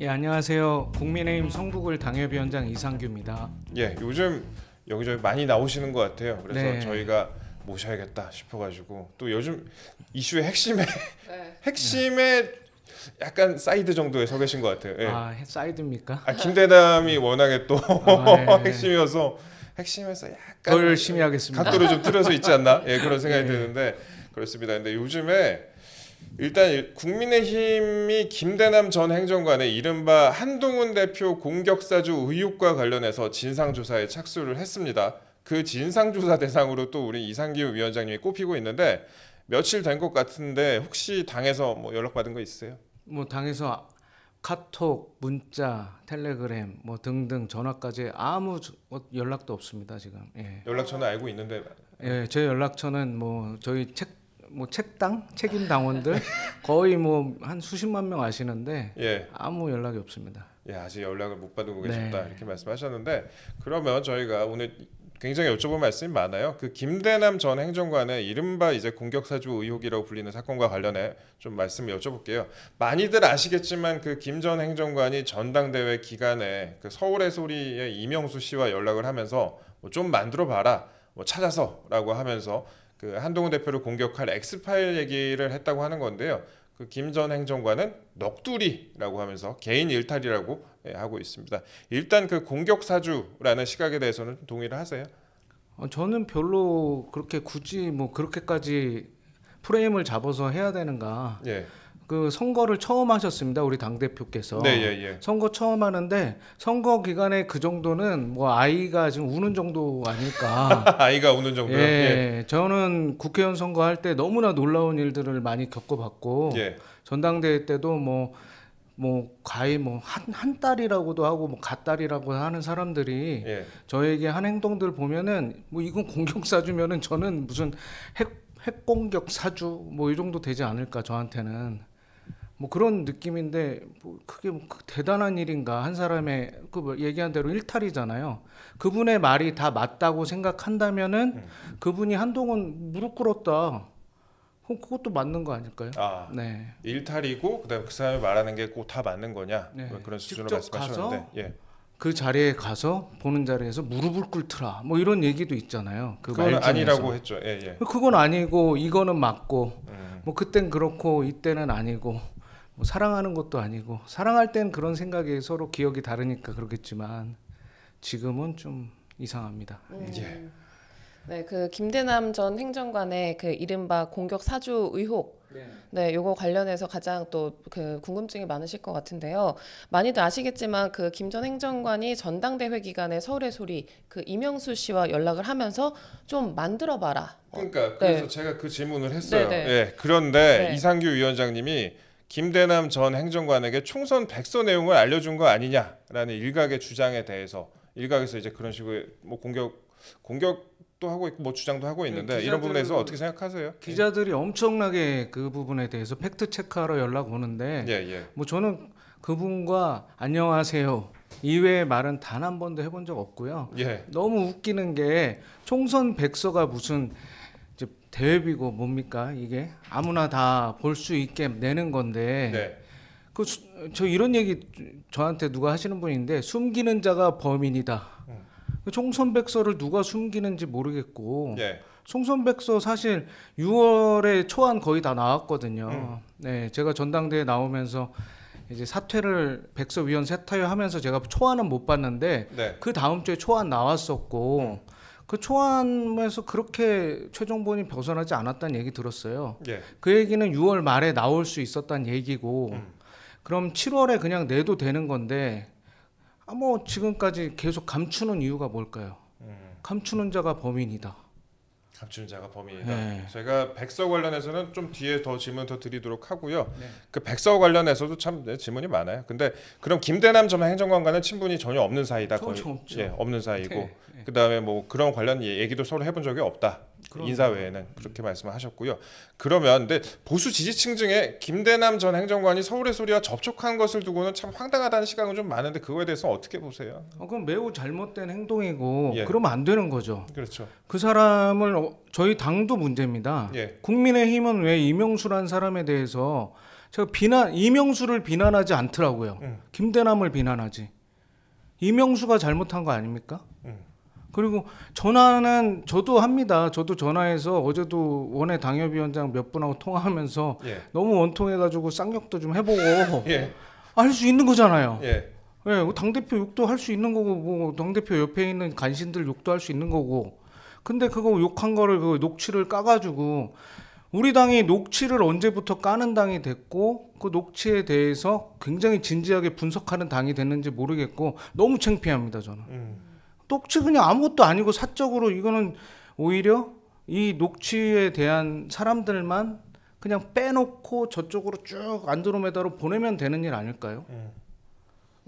예 안녕하세요. 국민의힘 성북을 당협위원장 이상규입니다. 예 요즘 여기저기 많이 나오시는 것 같아요. 그래서 네. 저희가 모셔야겠다 싶어가지고 또 요즘 이슈의 핵심에 네. 핵심에 약간 사이드 정도에 서 계신 것 같아요. 예. 아 사이드입니까? 아 김대남이 워낙에 또 아, 네. 핵심이어서 핵심에서 약간 더 열심히 하겠습니다. 각도를 좀 틀어서 있지 않나? 예 그런 생각이 예. 드는데 그렇습니다. 근데 요즘에 일단 국민의힘이 김대남 전 행정관의 이른바 한동훈 대표 공격사주 의혹과 관련해서 진상조사에 착수를 했습니다. 그 진상조사 대상으로 또 우리 이상기 위원장님이 꼽히고 있는데 며칠 된 것 같은데 혹시 당에서 뭐 연락받은 거 있으세요? 뭐 당에서 카톡, 문자, 텔레그램 뭐 등등 전화까지 아무 뭐 연락도 없습니다 지금. 예. 연락처는 알고 있는데. 예, 제 연락처는 뭐 저희 책뭐 책당 책임 당원들 거의 뭐 한 수십만 명 아시는데 예. 아무 연락이 없습니다. 예, 아직 연락을 못 받고 계십다 네. 이렇게 말씀하셨는데 그러면 저희가 오늘 굉장히 여쭤볼 말씀이 많아요. 그 김대남 전 행정관의 이른바 이제 공격사주 의혹이라고 불리는 사건과 관련해 좀 말씀을 여쭤볼게요. 많이들 아시겠지만 그 김 전 행정관이 전당대회 기간에 그 서울의 소리의 이명수 씨와 연락을 하면서 뭐좀 만들어 봐라, 뭐 찾아서라고 하면서 그 한동훈 대표를 공격할 엑스파일 얘기를 했다고 하는 건데요. 그김전 행정관은 넋두리라고 하면서 개인 일탈이라고 예, 하고 있습니다. 일단 그 공격 사주라는 시각에 대해서는 동의를 하세요? 어, 저는 별로 그렇게 굳이 뭐 그렇게까지 프레임을 잡아서 해야 되는가. 예. 그 선거를 처음 하셨습니다. 우리 당 대표께서 네, 예, 예. 선거 처음 하는데 선거 기간에 그 정도는 뭐 아이가 지금 우는 정도 아닐까? 아이가 우는 정도요. 예, 예, 저는 국회의원 선거할 때 너무나 놀라운 일들을 많이 겪어봤고 예. 전당대회 때도 뭐 뭐 가히 뭐 뭐한한 한 딸이라고도 하고 뭐 갓딸이라고 하는 사람들이 예. 저에게 한 행동들 보면은 뭐 이건 공격 사주면은 저는 무슨 핵 핵공격 사주 뭐 이 정도 되지 않을까 저한테는 뭐 그런 느낌인데 뭐 그게 뭐 그 대단한 일인가 한 사람의 그뭐 얘기한 대로 일탈이잖아요. 그분의 말이 다 맞다고 생각한다면은 음. 그분이 한동안 무릎 꿇었다. 그 그것도 맞는 거 아닐까요? 아, 네. 일탈이고 그다음에 그 사람이 말하는 게 꼭 다 맞는 거냐 네. 뭐 그런 수준으로 말씀하셨는데 예. 그 자리에 가서 보는 자리에서 무릎을 꿇더라 뭐 이런 얘기도 있잖아요. 그건 아니라고 했죠. 예, 예. 그건 아니고 이거는 맞고 음. 뭐 그땐 그렇고 이때는 아니고 뭐 사랑하는 것도 아니고 사랑할 땐 그런 생각에 서로 기억이 다르니까 그렇겠지만 지금은 좀 이상합니다. 음. 예. 예. 네, 그 김대남 전 행정관의 그 이른바 공격 사주 의혹 네. 네 요거 관련해서 가장 또 그 궁금증이 많으실 것 같은데요. 많이들 아시겠지만 그 김 전 행정관이 전당대회 기간에 서울의 소리 그 이명수 씨와 연락을 하면서 좀 만들어 봐라. 그러니까 어, 그래서 네. 제가 그 질문을 했어요. 네, 네. 예, 그런데 네. 이상규 위원장님이 김대남 전 행정관에게 총선 백서 내용을 알려준 거 아니냐라는 일각의 주장에 대해서 일각에서 이제 그런 식으로 뭐 공격 공격도 하고 있고 뭐 주장도 하고 네, 있는데 네, 이런 부분에서 어떻게 생각하세요? 기자들이 네. 엄청나게 그 부분에 대해서 팩트 체크하러 연락 오는데 예, 예. 뭐 저는 그분과 안녕하세요 이외의 말은 단 한 번도 해본 적 없고요. 예. 너무 웃기는 게 총선 백서가 무슨 대회비고 뭡니까 이게 아무나 다 볼 수 있게 내는 건데 네. 그저 이런 얘기 저한테 누가 하시는 분인데 숨기는 자가 범인이다. 음. 그 총선백서를 누가 숨기는지 모르겠고 예. 총선백서 사실 6월에 초안 거의 다 나왔거든요. 음. 네, 제가 전당대회 나오면서 이제 사퇴를 백서위원 세타요 하면서 제가 초안은 못 봤는데 네. 그 다음 주에 초안 나왔었고. 음. 그 초안에서 그렇게 최종본이 벗어나지 않았다는 얘기 들었어요. 예. 그 얘기는 6월 말에 나올 수 있었다는 얘기고 음. 그럼 7월에 그냥 내도 되는 건데 아 뭐 지금까지 계속 감추는 이유가 뭘까요? 음. 감추는 자가 범인이다. 갑춘 자가 범인이다. 네. 저희가 백서 관련해서는 좀 뒤에 더 질문 더 드리도록 하고요. 네. 그 백서 관련해서도 참 네, 질문이 많아요. 근데 그럼 김대남 전 행정관과는 친분이 전혀 없는 사이다. 전혀 없죠. 예, 없는 사이고 네. 그다음에 뭐 그런 관련 얘기도 서로 해본 적이 없다. 그럼. 인사 외에는 음. 그렇게 말씀하셨고요. 그러면 근데 보수 지지층 중에 김대남 전 행정관이 서울의 소리와 접촉한 것을 두고는 참 황당하다는 시각은 좀 많은데 그거에 대해서 어떻게 보세요? 어, 그건 매우 잘못된 행동이고 예. 그러면 안 되는 거죠. 그렇죠. 그 사람을 어, 저희 당도 문제입니다. 예. 국민의힘은 왜 이명수란 사람에 대해서 제가 비난 이명수를 비난하지 않더라고요. 음. 김대남을 비난하지. 이명수가 잘못한 거 아닙니까? 음. 그리고 전화는 저도 합니다. 저도 전화해서 어제도 원외 당협위원장 몇 분하고 통화하면서 예. 너무 원통해가지고 쌍욕도 좀 해보고 예. 할수 있는 거잖아요. 예. 예, 뭐 당 대표 욕도 할 수 있는 거고 뭐당 대표 옆에 있는 간신들 욕도 할 수 있는 거고. 근데 그거 욕한 거를 그 녹취를 까가지고 우리 당이 녹취를 언제부터 까는 당이 됐고 그 녹취에 대해서 굉장히 진지하게 분석하는 당이 됐는지 모르겠고 너무 창피합니다 저는. 음. 녹취 그냥 아무것도 아니고 사적으로 이거는 오히려 이 녹취에 대한 사람들만 그냥 빼놓고 저쪽으로 쭉 안드로메다로 보내면 되는 일 아닐까요? 음.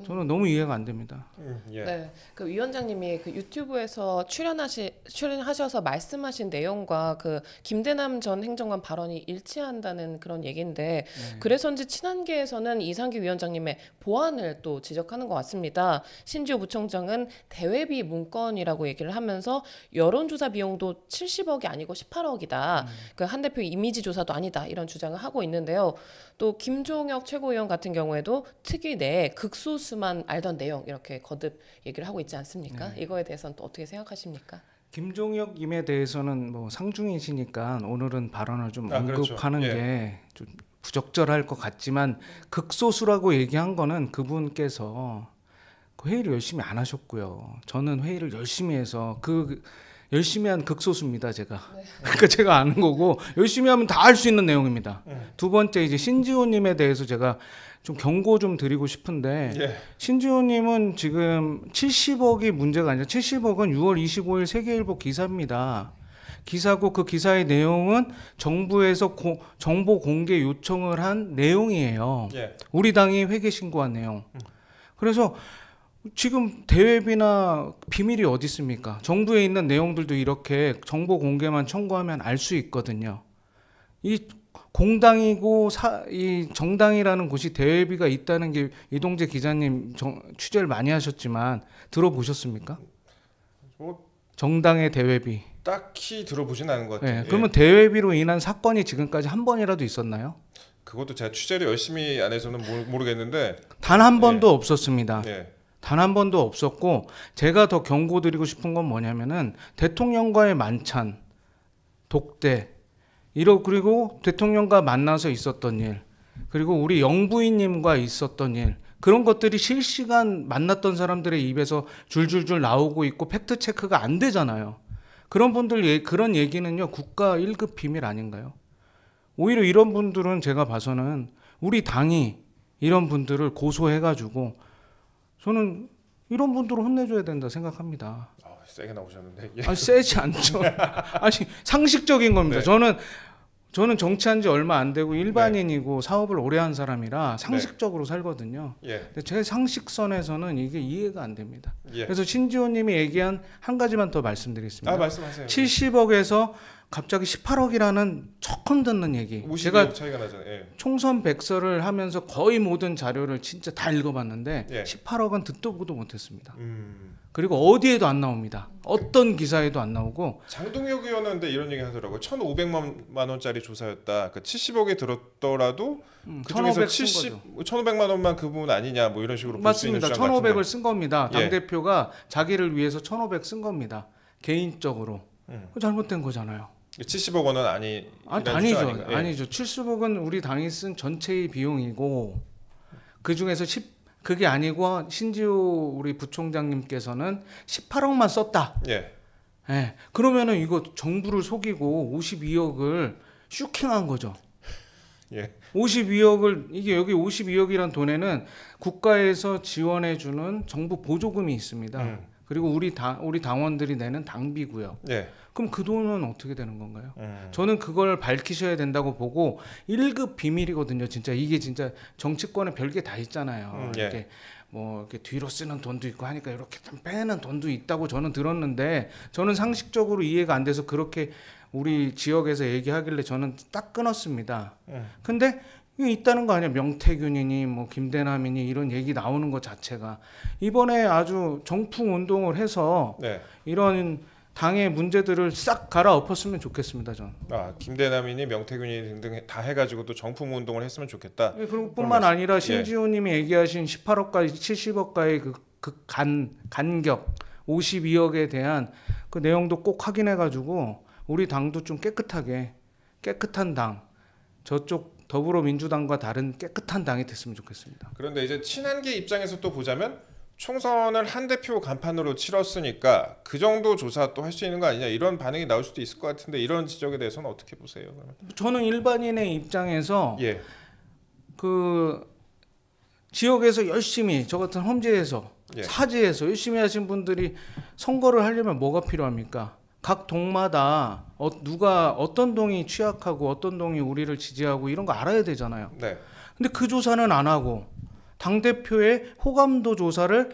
저는 너무 이해가 안 됩니다. 음, 예. 네, 그 위원장님이 그 유튜브에서 출연하시 출연하셔서 말씀하신 내용과 그 김대남 전 행정관 발언이 일치한다는 그런 얘기인데 네. 그래서인지 친한계에서는 이상기 위원장님의 보완을 또 지적하는 것 같습니다. 신지호 부총장은 대외비 문건이라고 얘기를 하면서 여론조사 비용도 70억이 아니고 18억이다. 음. 그한 대표 이미지 조사도 아니다 이런 주장을 하고 있는데요. 또 김종혁 최고위원 같은 경우에도 특위 내극소 수만 알던 내용 이렇게 거듭 얘기를 하고 있지 않습니까? 네. 이거에 대해서는 또 어떻게 생각하십니까? 김종혁임에 대해서는 뭐 상중이시니까 오늘은 발언을 좀 아, 그렇죠. 언급하는 그렇죠. 예. 게좀 부적절할 것 같지만 극소수라고 얘기한 거는 그분께서 그 회의를 열심히 안 하셨고요. 저는 회의를 열심히 해서 그 열심히 한 극소수입니다, 제가. 네. 그러니까 제가 아는 거고 열심히 하면 다 할 수 있는 내용입니다. 네. 두 번째 이제 신지호 님에 대해서 제가 좀 경고 좀 드리고 싶은데 예. 신지호 님은 지금 70억이 문제가 아니라 70억은 6월 25일 세계일보 기사입니다. 기사고 그 기사의 내용은 정부에서 고, 정보 공개 요청을 한 내용이에요. 예. 우리 당이 회계 신고한 내용. 음. 그래서 지금 대외비나 비밀이 어디 있습니까? 정부에 있는 내용들도 이렇게 정보 공개만 청구하면 알 수 있거든요. 이 공당이고 사, 이 정당이라는 곳이 대외비가 있다는 게 이동재 기자님 정, 취재를 많이 하셨지만 들어보셨습니까? 뭐 정당의 대외비. 딱히 들어보진 않은 것 예, 같아요. 네, 그러면 예. 대외비로 인한 사건이 지금까지 한 번이라도 있었나요? 그것도 제가 취재를 열심히 안 해서는 모르, 겠는데 단 한 번도 예. 없었습니다. 예. 단한 번도 없었고 제가 더 경고드리고 싶은 건 뭐냐면은 대통령과의 만찬, 독대, 이러 그리고 대통령과 만나서 있었던 일, 그리고 우리 영부인님과 있었던 일 그런 것들이 실시간 만났던 사람들의 입에서 줄줄줄 나오고 있고 팩트 체크가 안 되잖아요. 그런 분들 예, 그런 얘기는요 국가 1급 비밀 아닌가요? 오히려 이런 분들은 제가 봐서는 우리 당이 이런 분들을 고소해가지고 저는 이런 분들을 혼내줘야 된다 생각합니다. 아, 세게 나오셨는데. 예. 아, 세지 않죠. 아니 상식적인 겁니다. 네. 저는 저는 정치한 지 얼마 안 되고 일반인이고 네. 사업을 오래 한 사람이라 네. 상식적으로 네. 살거든요. 예. 근데 제 상식선에서는 이게 이해가 안 됩니다. 예. 그래서 신지호님이 얘기한 한 가지만 더 말씀드리겠습니다. 아, 말씀하세요. 70억에서 갑자기 18억이라는 척험 듣는 얘기. 제가 차이가 나잖아요. 예. 총선 백서를 하면서 거의 모든 자료를 진짜 다 읽어봤는데 예. 18억은 듣도 보도 못했습니다. 음. 그리고 어디에도 안 나옵니다. 어떤 기사에도 안 나오고 장동혁 의원은 데 이런 얘기 하더라고요. 1,500만 원짜리 조사였다. 그 그러니까 70억에 들었더라도 음, 그중에서 70 1,500만 원만 그분 아니냐 뭐 이런 식으로 맞습니다. 1,500을 쓴 겁니다. 당 대표가 예. 자기를 위해서 1,500 쓴 겁니다. 개인적으로 음. 잘못된 거잖아요. 70억 원은 아니 아, 아니죠. 예. 아니죠. 70억 원 우리 당이 쓴 전체의 비용이고 그 중에서 10 그게 아니고 신지호 우리 부총장님께서는 18억만 썼다. 예. 예. 그러면은 이거 정부를 속이고 52억을 슈킹한 거죠. 예. 52억을 이게 여기 52억이란 돈에는 국가에서 지원해 주는 정부 보조금이 있습니다. 음. 그리고 우리 당 우리 당원들이 내는 당비고요. 예. 그럼 그 돈은 어떻게 되는 건가요? 음. 저는 그걸 밝히셔야 된다고 보고 1급 비밀이거든요. 진짜 이게 진짜 정치권에 별게 다 있잖아요. 음, 예. 이렇게 뭐 이렇게 뒤로 쓰는 돈도 있고 하니까 이렇게 좀 빼는 돈도 있다고 저는 들었는데 저는 상식적으로 이해가 안 돼서 그렇게 우리 지역에서 얘기하길래 저는 딱 끊었습니다. 음. 근데 이 있다는 거 아니야 명태균이니 뭐 김대남이니 이런 얘기 나오는 것 자체가 이번에 아주 정풍 운동을 해서 네. 이런 당의 문제들을 싹 갈아엎었으면 좋겠습니다. 전. 아 김대남이니 명태균이 등등 다 해가지고 또 정품 운동을 했으면 좋겠다. 예, 그리고 뿐만 아니라 신지호님이 예. 얘기하신 18억까지 70억가의 그, 그 간, 간격 52억에 대한 그 내용도 꼭 확인해가지고 우리 당도 좀 깨끗하게 깨끗한 당 저쪽 더불어민주당과 다른 깨끗한 당이 됐으면 좋겠습니다. 그런데 이제 친한계 입장에서 또 보자면 총선을 한 대표 간판으로 치렀으니까 그 정도 조사 또 할 수 있는 거 아니냐 이런 반응이 나올 수도 있을 것 같은데 이런 지적에 대해서는 어떻게 보세요? 그러면? 저는 일반인의 입장에서 예. 그 지역에서 열심히 저 같은 험지에서 예. 사지에서 열심히 하신 분들이 선거를 하려면 뭐가 필요합니까? 각 동마다 어, 누가 어떤 동이 취약하고 어떤 동이 우리를 지지하고 이런 거 알아야 되잖아요. 네. 근데 그 조사는 안 하고 당대표의 호감도 조사를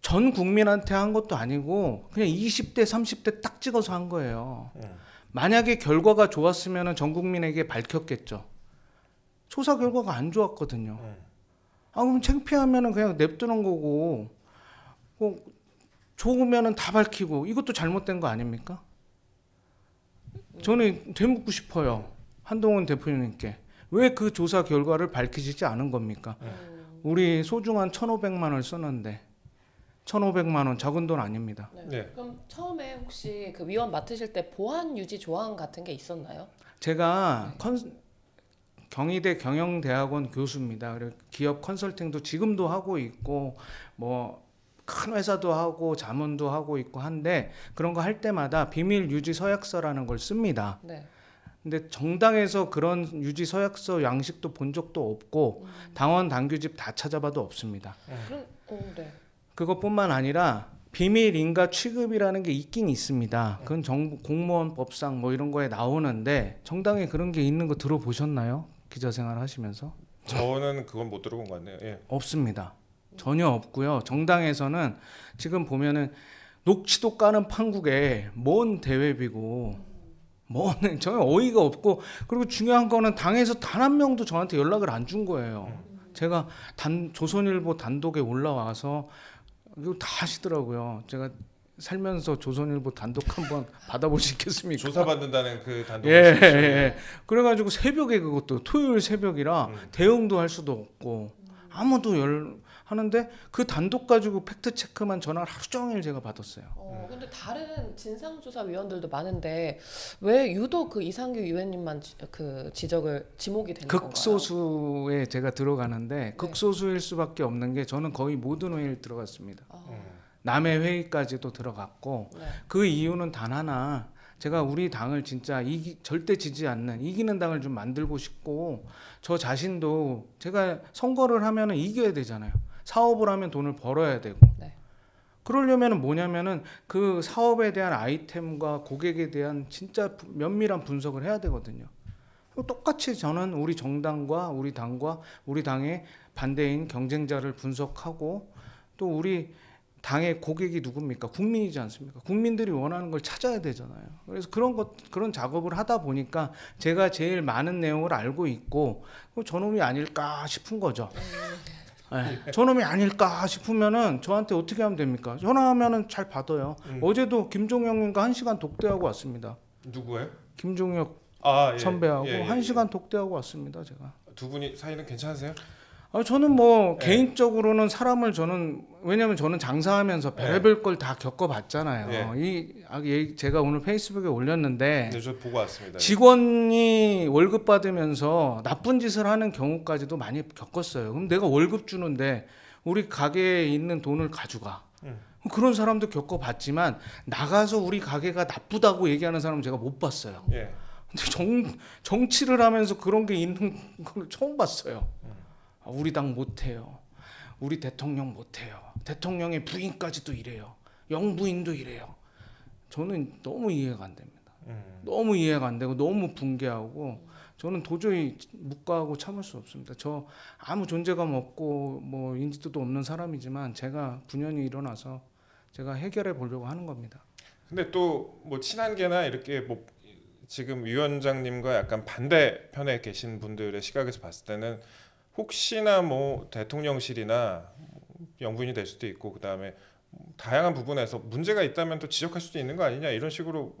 전 국민한테 한 것도 아니고 그냥 20대, 30대 딱 찍어서 한 거예요. 예. 만약에 결과가 좋았으면 전 국민에게 밝혔겠죠. 조사 결과가 안 좋았거든요. 예. 아, 그럼 창피하면 그냥 냅두는 거고, 뭐 좋으면 다 밝히고, 이것도 잘못된 거 아닙니까? 저는 되묻고 싶어요. 한동훈 대표님께. 왜 그 조사 결과를 밝히지 않은 겁니까? 네. 우리 소중한 1,500만 원을 쓰는데 1,500만 원 적은 돈 아닙니다. 네. 네. 그럼 처음에 혹시 그 위원 맡으실 때 보안 유지 조항 같은 게 있었나요? 제가 네. 컨, 경희대 경영대학원 교수입니다. 그리고 기업 컨설팅도 지금도 하고 있고 뭐 큰 회사도 하고 자문도 하고 있고 한데 그런 거 할 때마다 비밀 유지 서약서라는 걸 씁니다. 네. 근데 정당에서 그런 유지 서약서 양식도 본 적도 없고 음. 당원 당규집 다 찾아봐도 없습니다. 예. 어, 네. 그것뿐만 아니라 비밀 인가 취급이라는 게 있긴 있습니다. 예. 그건 정 공무원 법상 뭐 이런 거에 나오는데 정당에 그런 게 있는 거 들어보셨나요? 기자 생활 하시면서? 저는 그건 못 들어본 것 같네요. 예. 없습니다. 전혀 없고요. 정당에서는 지금 보면은 녹취도 까는 판국에 뭔 대외비고 음. 뭐 전혀 어이가 없고 그리고 중요한 거는 당에서 단 한 명도 저한테 연락을 안 준 거예요. 제가 단 조선일보 단독에 올라와서 이거 다 하시더라고요. 제가 살면서 조선일보 단독 한번 받아보시겠습니까? 조사받는다는 그 단독. 예, 예, 예. 그래가지고 새벽에 그것도 토요일 새벽이라 음. 대응도 할 수도 없고 아무도 열 하는데 그 단독 가지고 팩트 체크만 전화를 하루 종일 제가 받았어요. 어, 근데 다른 진상조사 위원들도 많은데 왜 유독 그 이상규 위원님만 지, 그 지적을 지목이 되는 건가요? 극소수에 제가 들어가는데 네. 극소수일 수밖에 없는 게 저는 거의 모든 회의를 들어갔습니다. 아. 음. 남의 회의까지도 들어갔고 네. 그 이유는 단 하나 제가 우리 당을 진짜 이기, 절대 지지 않는 이기는 당을 좀 만들고 싶고 저 자신도 제가 선거를 하면 이겨야 되잖아요. 사업을 하면 돈을 벌어야 되고 네. 그러려면 뭐냐면은 그 사업에 대한 아이템과 고객에 대한 진짜 면밀한 분석을 해야 되거든요. 똑같이 저는 우리 정당과 우리 당과 우리 당의 반대인 경쟁자를 분석하고 또 우리 당의 고객이 누굽니까? 국민이지 않습니까? 국민들이 원하는 걸 찾아야 되잖아요. 그래서 그런 것, 그런 작업을 하다 보니까 제가 제일 많은 내용을 알고 있고, 저놈이 아닐까 싶은 거죠. 음. 네. 저놈이 아닐까 싶으면은 저한테 어떻게 하면 됩니까? 전화하면은 잘 받아요. 음. 어제도 김종혁님과 한 시간 독대하고 왔습니다. 누구예요? 김종혁 아, 예. 선배하고 예, 예, 한 예. 시간 독대하고 왔습니다. 제가 두 분이 사이는 괜찮으세요? 아, 저는 뭐 예. 개인적으로는 사람을 저는 왜냐면 저는 장사하면서 네. 별의별 예. 걸다 겪어봤잖아요. 예. 이 아, 예, 제가 오늘 페이스북에 올렸는데 네, 저 보고 왔습니다. 직원이 월급 받으면서 나쁜 짓을 하는 경우까지도 많이 겪었어요. 그럼 내가 월급 주는데 우리 가게에 있는 돈을 가져가. 음. 그런 사람도 겪어봤지만 나가서 우리 가게가 나쁘다고 얘기하는 사람 제가 못 봤어요. 예. 근데 정 정치를 하면서 그런 게 있는 걸 처음 봤어요. 음. 아, 우리 당 못해요. 우리 대통령 못해요. 대통령의 부인까지도 이래요. 영부인도 이래요. 저는 너무 이해가 안 됩니다. 음. 너무 이해가 안 되고 너무 붕괴하고 저는 도저히 묵과하고 참을 수 없습니다. 저 아무 존재감 없고 뭐 인지도도 없는 사람이지만 제가 분연히 일어나서 제가 해결해 보려고 하는 겁니다. 근데 또 뭐 친한계나 이렇게 뭐 지금 위원장님과 약간 반대편에 계신 분들의 시각에서 봤을 때는 혹시나 뭐 대통령실이나 영부인이 될 수도 있고 그다음에 다양한 부분에서 문제가 있다면 또 지적할 수도 있는 거 아니냐 이런 식으로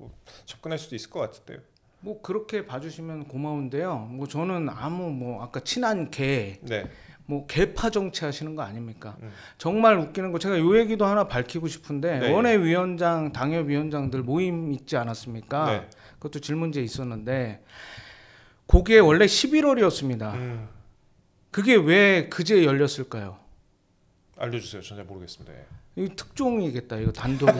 접근할 수도 있을 것 같은데요. 뭐 그렇게 봐주시면 고마운데요. 뭐 저는 아무 뭐 아까 친한 개, 네. 뭐 개파 정치 하시는 거 아닙니까? 음. 정말 웃기는 거 제가 요 얘기도 하나 밝히고 싶은데 네. 예. 원외 위원장, 당협 위원장들 모임 있지 않았습니까? 네. 그것도 질문제 있었는데 거기에 원래 11월이었습니다. 음. 그게 왜 그제 열렸을까요? 알려주세요. 전 잘 모르겠습니다. 예. 이 특종이겠다. 이거 단독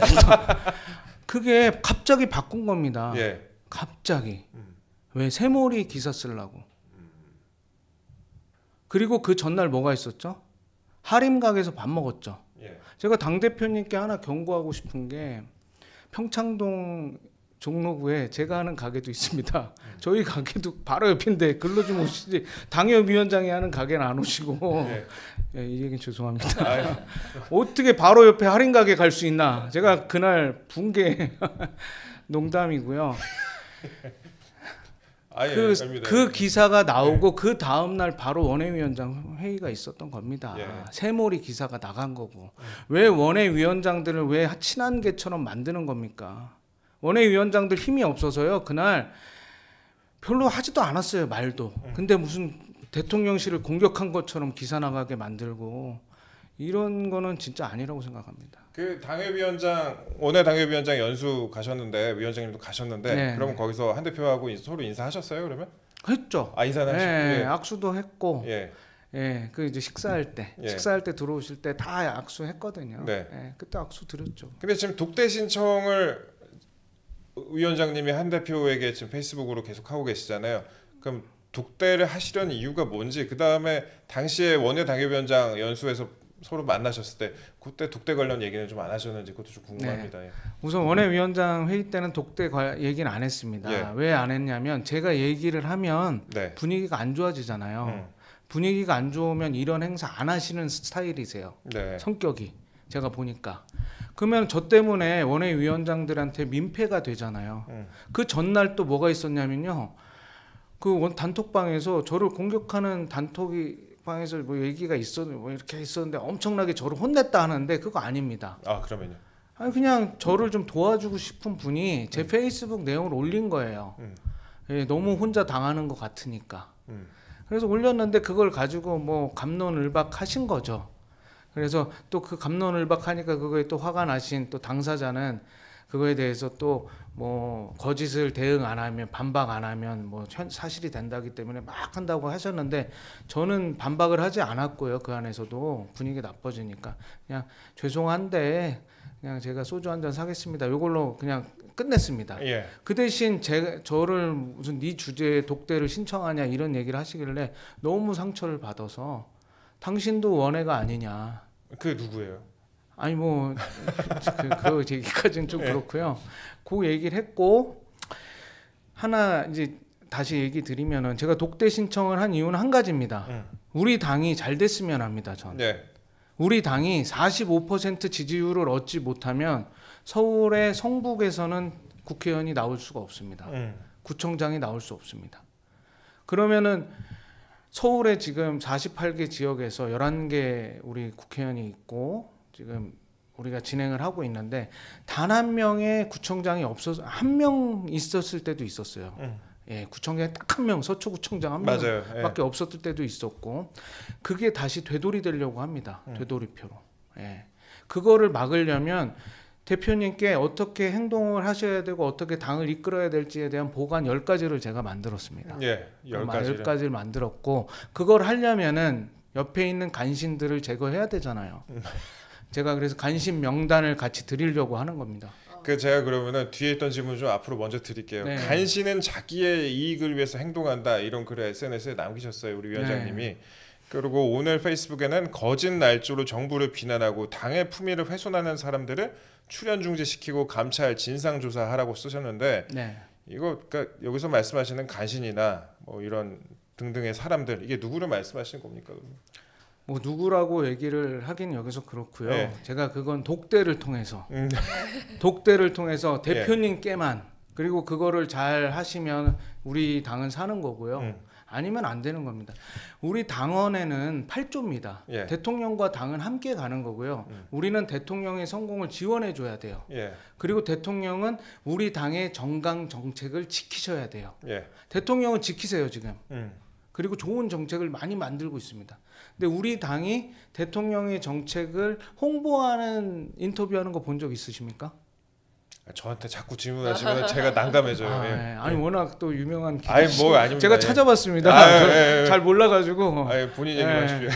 그게 갑자기 바꾼 겁니다. 예. 갑자기 음. 왜 세몰이 기사 쓰려고? 그리고 그 전날 뭐가 있었죠? 하림 가게에서 밥 먹었죠. 예. 제가 당 대표님께 하나 경고하고 싶은 게 평창동 종로구에 제가 하는 가게도 있습니다. 음. 저희 가게도 바로 옆인데 글로 좀 오시지 당협위원장이 하는 가게는 안 오시고 네. 예, 이 얘기는 죄송합니다. 아, 예. 어떻게 바로 옆에 할인 가게 갈 수 있나? 제가 그날 붕괴 농담이고요. 아, 예, 그, 그 예. 기사가 나오고 예. 그 다음 날 바로 원외위원장 회의가 있었던 겁니다. 세몰이 기사가 나간 거고 음. 왜 원외위원장들을 왜 친한 개처럼 만드는 겁니까? 원외위원장들 힘이 없어서요. 그날 별로 하지도 않았어요. 말도. 근데 무슨 대통령실을 공격한 것처럼 기사 나가게 만들고 이런 거는 진짜 아니라고 생각합니다. 그 당협위원장 원외 당협위원장 연수 가셨는데 위원장님도 가셨는데 네. 그러면 거기서 한 대표하고 서로 인사하셨어요 그러면? 했죠. 아 인사는 네, 예. 악수도 했고 예. 예, 그 이제 식사할 때 예. 식사할 때 들어오실 때 다 악수했거든요. 네. 예, 그때 악수 드렸죠. 근데 지금 독대 신청을 위원장님이 한 대표에게 지금 페이스북으로 계속 하고 계시잖아요. 그럼 독대를 하시려는 이유가 뭔지 그 다음에 당시에 원외 당협위원장 연수에서 서로 만나셨을 때 그때 독대 관련 얘기는 좀 안 하셨는지 그것도 좀 궁금합니다. 네. 예. 우선 원외위원장 회의 때는 독대 얘기는 안 했습니다. 예. 왜안 했냐면 제가 얘기를 하면 네. 분위기가 안 좋아지잖아요. 음. 분위기가 안 좋으면 이런 행사 안 하시는 스타일이세요. 네. 성격이. 제가 보니까 그러면 저 때문에 원외위원장들한테 민폐가 되잖아요. 음. 그 전날 또 뭐가 있었냐면요. 그 단톡방에서 저를 공격하는 단톡이 방에서 뭐 얘기가 있었는데 뭐 이렇게 있었는데 엄청나게 저를 혼냈다 하는데 그거 아닙니다. 아 그러면요? 아니 그냥 저를 좀 도와주고 싶은 분이 제 음. 페이스북 내용을 올린 거예요. 음. 예, 너무 혼자 당하는 것 같으니까. 음. 그래서 올렸는데 그걸 가지고 뭐 감론을박하신 거죠. 그래서 또 그 감론을박하니까 그거에 또 화가 나신 또 당사자는 그거에 대해서 또 뭐 거짓을 대응 안 하면 반박 안 하면 뭐 사실이 된다기 때문에 막 한다고 하셨는데 저는 반박을 하지 않았고요 그 안에서도 분위기 나빠지니까 그냥 죄송한데 그냥 제가 소주 한 잔 사겠습니다 요걸로 그냥 끝냈습니다. 예. 그 대신 제 저를 무슨 네 주제에 독대를 신청하냐 이런 얘기를 하시길래 너무 상처를 받아서 당신도 원해가 아니냐. 그게 누구예요? 아니 뭐 그, 그, 그 얘기까지는 좀 네. 그렇고요. 그 얘기를 했고 하나 이제 다시 얘기 드리면은 제가 독대 신청을 한 이유는 한 가지입니다. 음. 우리 당이 잘 됐으면 합니다. 전. 네. 우리 당이 45% 지지율을 얻지 못하면 서울의 성북에서는 국회의원이 나올 수가 없습니다. 음. 구청장이 나올 수 없습니다. 그러면은 서울에 지금 48개 지역에서 11개 우리 국회의원이 있고 지금 우리가 진행을 하고 있는데 단 한 명의 구청장이 없어서 한 명 있었을 때도 있었어요. 음. 예, 예 구청장이 딱한 명, 서초구청장 한 명밖에 예. 없었을 때도 있었고 그게 다시 되돌이 되려고 합니다. 음. 되돌이표로. 예. 그거를 막으려면 음. 대표님께 어떻게 행동을 하셔야 되고 어떻게 당을 이끌어야 될지에 대한 보관 10가지를 제가 만들었습니다. 예, 10가지. 10가지를 만들었고 그걸 하려면은 옆에 있는 간신들을 제거해야 되잖아요. 제가 그래서 간신 명단을 같이 드리려고 하는 겁니다. 그 제가 그러면은 뒤에 있던 질문 좀 앞으로 먼저 드릴게요. 네. 간신은 자기의 이익을 위해서 행동한다 이런 글을 SNS에 남기셨어요 우리 위원장님이. 네. 그리고 오늘 페이스북에는 거짓 날조로 정부를 비난하고 당의 품위를 훼손하는 사람들을 출연 중지시키고 감찰 진상 조사하라고 쓰셨는데 네. 이거 그러니까 여기서 말씀하시는 간신이나 뭐 이런 등등의 사람들 이게 누구를 말씀하시는 겁니까? 그러면? 뭐 누구라고 얘기를 하긴 여기서 그렇고요. 네. 제가 그건 독대를 통해서 음. 독대를 통해서 예. 대표님께만 그리고 그거를 잘 하시면 우리 당은 사는 거고요. 음. 아니면 안 되는 겁니다. 우리 당원에는 8조입니다. 예. 대통령과 당은 함께 가는 거고요. 음. 우리는 대통령의 성공을 지원해 줘야 돼요. 예. 그리고 대통령은 우리 당의 정강 정책을 지키셔야 돼요. 예. 대통령은 지키세요, 지금. 음. 그리고 좋은 정책을 많이 만들고 있습니다. 근데 우리 당이 대통령의 정책을 홍보하는 인터뷰하는 거 본 적 있으십니까? 아, 저한테 자꾸 질문하시면 제가 난감해져요. 아, 예. 예. 아니 예. 워낙 또 유명한 아니 뭐아니 제가 예. 찾아봤습니다. 아, 예, 잘 몰라가지고. 아, 본인 얘기하십시오.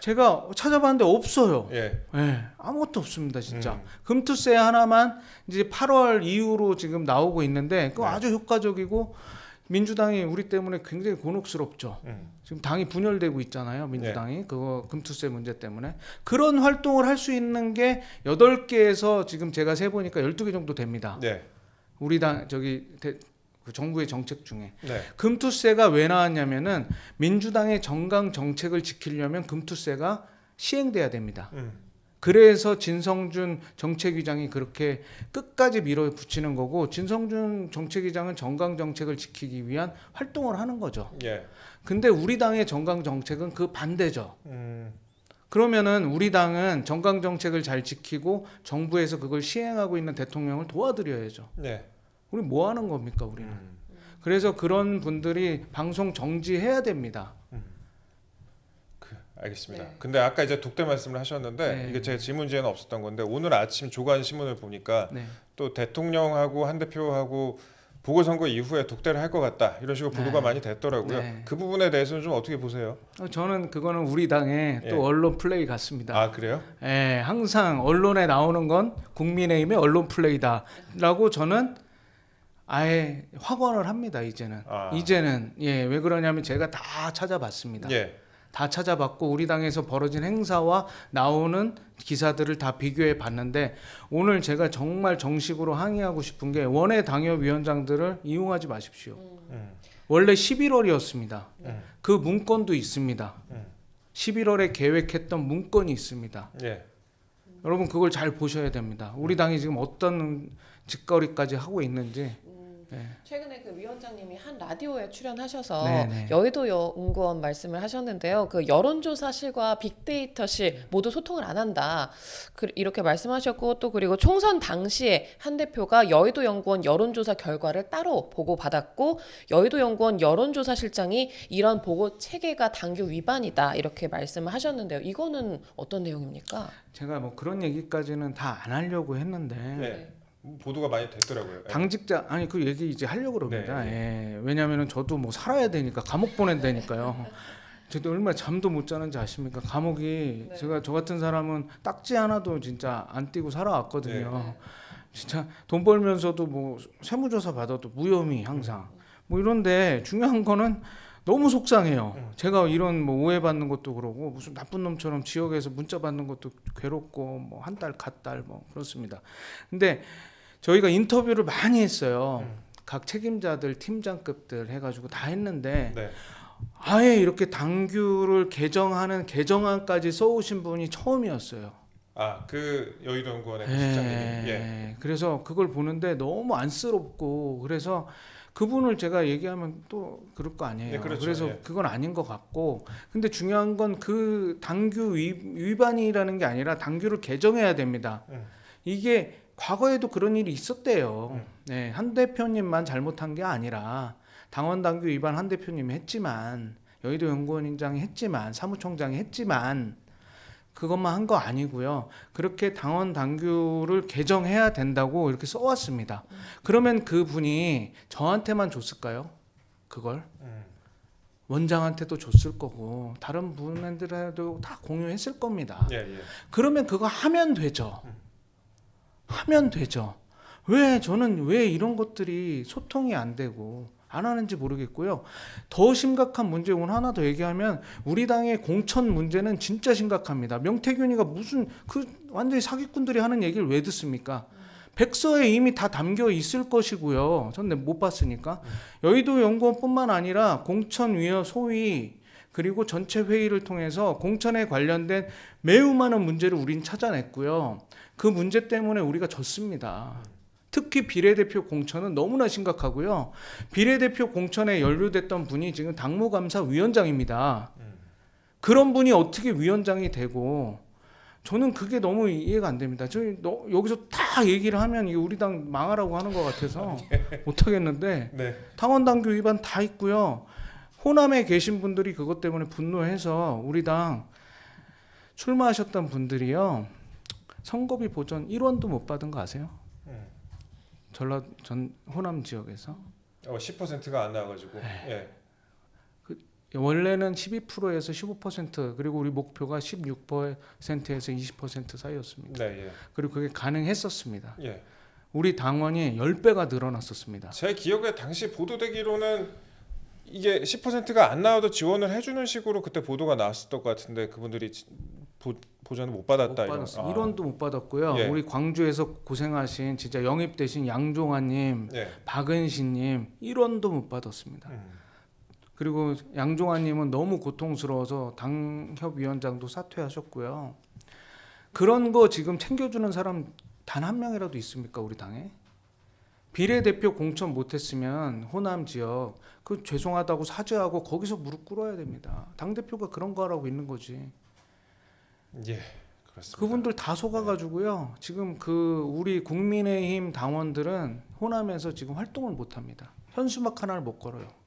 제가 찾아봤는데 없어요. 예. 예. 아무것도 없습니다, 진짜. 음. 금투세 하나만 이제 8월 이후로 지금 나오고 있는데 그 네. 아주 효과적이고 민주당이 우리 때문에 굉장히 곤혹스럽죠. 음. 지금 당이 분열되고 있잖아요. 민주당이 네. 그거 금투세 문제 때문에 그런 활동을 할 수 있는 게 여덟 개에서 지금 제가 세 보니까 열두 개 정도 됩니다. 네. 우리 당 저기 대, 그 정부의 정책 중에 네. 금투세가 왜 나왔냐면은 민주당의 정강 정책을 지키려면 금투세가 시행돼야 됩니다. 음. 그래서 진성준 정책위장이 그렇게 끝까지 밀어붙이는 거고 진성준 정책위장은 정강 정책을 지키기 위한 활동을 하는 거죠. 예. 근데 우리 당의 정강 정책은 그 반대죠. 음. 그러면은 우리 당은 정강 정책을 잘 지키고 정부에서 그걸 시행하고 있는 대통령을 도와드려야죠. 예. 우리 뭐 하는 겁니까 우리는? 음. 그래서 그런 분들이 방송 정지해야 됩니다. 음. 알겠습니다. 네. 근데 아까 이제 독대 말씀을 하셨는데 네. 이게 제 질문지에는 없었던 건데 오늘 아침 조간 신문을 보니까 네. 또 대통령하고 한 대표하고 보궐선거 이후에 독대를 할 것 같다 이런 식으로 보도가 네. 많이 됐더라고요. 네. 그 부분에 대해서는 좀 어떻게 보세요? 어, 저는 그거는 우리 당의 또 예. 언론 플레이 같습니다. 아 그래요? 예, 항상 언론에 나오는 건 국민의힘의 언론 플레이다라고 저는 아예 확언을 합니다. 이제는 아. 이제는 예왜 그러냐면 제가 다 찾아봤습니다. 예. 다 찾아봤고 우리 당에서 벌어진 행사와 나오는 기사들을 다 비교해 봤는데 오늘 제가 정말 정식으로 항의하고 싶은 게 원외 당협위원장들을 이용하지 마십시오. 음. 원래 11월이었습니다. 음. 그 문건도 있습니다. 음. 11월에 계획했던 문건이 있습니다. 예. 여러분 그걸 잘 보셔야 됩니다. 우리 음. 당이 지금 어떤 짓거리까지 하고 있는지 네. 최근에 그 위원장님이 한 라디오에 출연하셔서 네네. 여의도연구원 말씀을 하셨는데요. 그 여론조사실과 빅데이터실 모두 소통을 안 한다. 그, 이렇게 말씀하셨고 또 그리고 총선 당시에 한 대표가 여의도 연구원 여론조사 결과를 따로 보고받았고 여의도 연구원 여론조사실장이 이런 보고 체계가 당규 위반이다 이렇게 말씀을 하셨는데요. 이거는 어떤 내용입니까? 제가 뭐 그런 얘기까지는 다 안 하려고 했는데 네. 보도가 많이 됐더라고요. 예. 당직자 아니 그 얘기 이제 하려고 그니다 네, 네. 예. 왜냐하면 저도 뭐 살아야 되니까 감옥 보낸다니까요. 저도 얼마나 잠도 못 자는지 아십니까? 감옥이 네. 제가 저 같은 사람은 딱지 하나도 진짜 안 띄고 살아왔거든요. 네, 네. 진짜 돈 벌면서도 뭐 세무조사 받아도 무혐의 항상 음. 뭐 이런데 중요한 거는 너무 속상해요. 음. 제가 이런 뭐 오해받는 것도 그러고 무슨 나쁜 놈처럼 지역에서 문자 받는 것도 괴롭고 뭐 한 달, 갔달뭐 그렇습니다. 근데 저희가 인터뷰를 많이 했어요. 음. 각 책임자들, 팀장급들 해가지고 다 했는데 네. 아예 이렇게 당규를 개정하는 개정안까지 써오신 분이 처음이었어요. 아, 그 여의도 연구원의 그실장님 예. 예. 그래서 그걸 보는데 너무 안쓰럽고 그래서 그분을 제가 얘기하면 또 그럴 거 아니에요. 네, 그렇죠. 그래서 예. 그건 아닌 것 같고 근데 중요한 건 그 당규 위, 반이라는게 아니라 당규를 개정해야 됩니다. 음. 이게 과거에도 그런 일이 있었대요. 음. 네, 한 대표님만 잘못한 게 아니라 당원 당규 위반 한 대표님이 했지만 여의도 연구원장이 인 했지만 사무총장이 했지만 그것만 한 거 아니고요. 그렇게 당원 당규를 개정해야 된다고 이렇게 써왔습니다. 그러면 그 분이 저한테만 줬을까요? 그걸 음. 원장한테도 줬을 거고 다른 부분들한테도다 공유했을 겁니다. 예, 예. 그러면 그거 하면 되죠. 음. 하면 되죠. 왜 저는 왜 이런 것들이 소통이 안 되고 안 하는지 모르겠고요. 더 심각한 문제는 하나 더 얘기하면 우리 당의 공천 문제는 진짜 심각합니다. 명태균이가 무슨 그 완전히 사기꾼들이 하는 얘기를 왜 듣습니까? 백서에 이미 다 담겨 있을 것이고요. 저는 못 봤으니까. 여의도 연구원뿐만 아니라 공천위원 소위 그리고 전체 회의를 통해서 공천에 관련된 매우 많은 문제를 우린 찾아냈고요. 그 문제 때문에 우리가 졌습니다. 특히 비례대표 공천은 너무나 심각하고요. 비례대표 공천에 연루됐던 분이 지금 당무감사 위원장입니다. 그런 분이 어떻게 위원장이 되고 저는 그게 너무 이해가 안 됩니다. 저 여기서 다 얘기를 하면 이게 우리 당 망하라고 하는 것 같아서 아, 예. 못 하겠는데 네. 당원당규 위반 다 있고요. 호남에 계신 분들이 그것 때문에 분노해서 우리 당 출마하셨던 분들이요. 선거비 보전 1원도 못 받은 거 아세요? 전라 전 호남 지역에서 어 10%가 안 나와가지고 네. 예. 그 원래는 12%에서 15% 그리고 우리 목표가 16%에서 20% 사이였습니다. 네, 예. 그리고 그게 가능했었습니다. 예. 우리 당원이 10배가 늘어났었습니다. 제 기억에 당시 보도되기로는 이게 10%가 안 나와도 지원을 해주는 식으로 그때 보도가 나왔었던 것 같은데 그분들이 보, 보전을 못 받았다 못 이런. 이론도 아. 못 받았고요. 예. 우리 광주에서 고생하신 진짜 영입 대신 양종환님, 예. 박은신님 이론도못 받았습니다. 음. 그리고 양종환님은 너무 고통스러워서 당협위원장도 사퇴하셨고요. 그런 거 지금 챙겨주는 사람 단 한 명이라도 있습니까 우리 당에? 비례대표 공천 못했으면 호남 지역 그 죄송하다고 사죄하고 거기서 무릎 꿇어야 됩니다. 당 대표가 그런 거라고 있는 거지. 예. 그렇습니다. 그분들 다 속아가지고요. 지금 그 우리 국민의힘 당원들은 호남에서 지금 활동을 못합니다. 현수막 하나를 못 걸어요.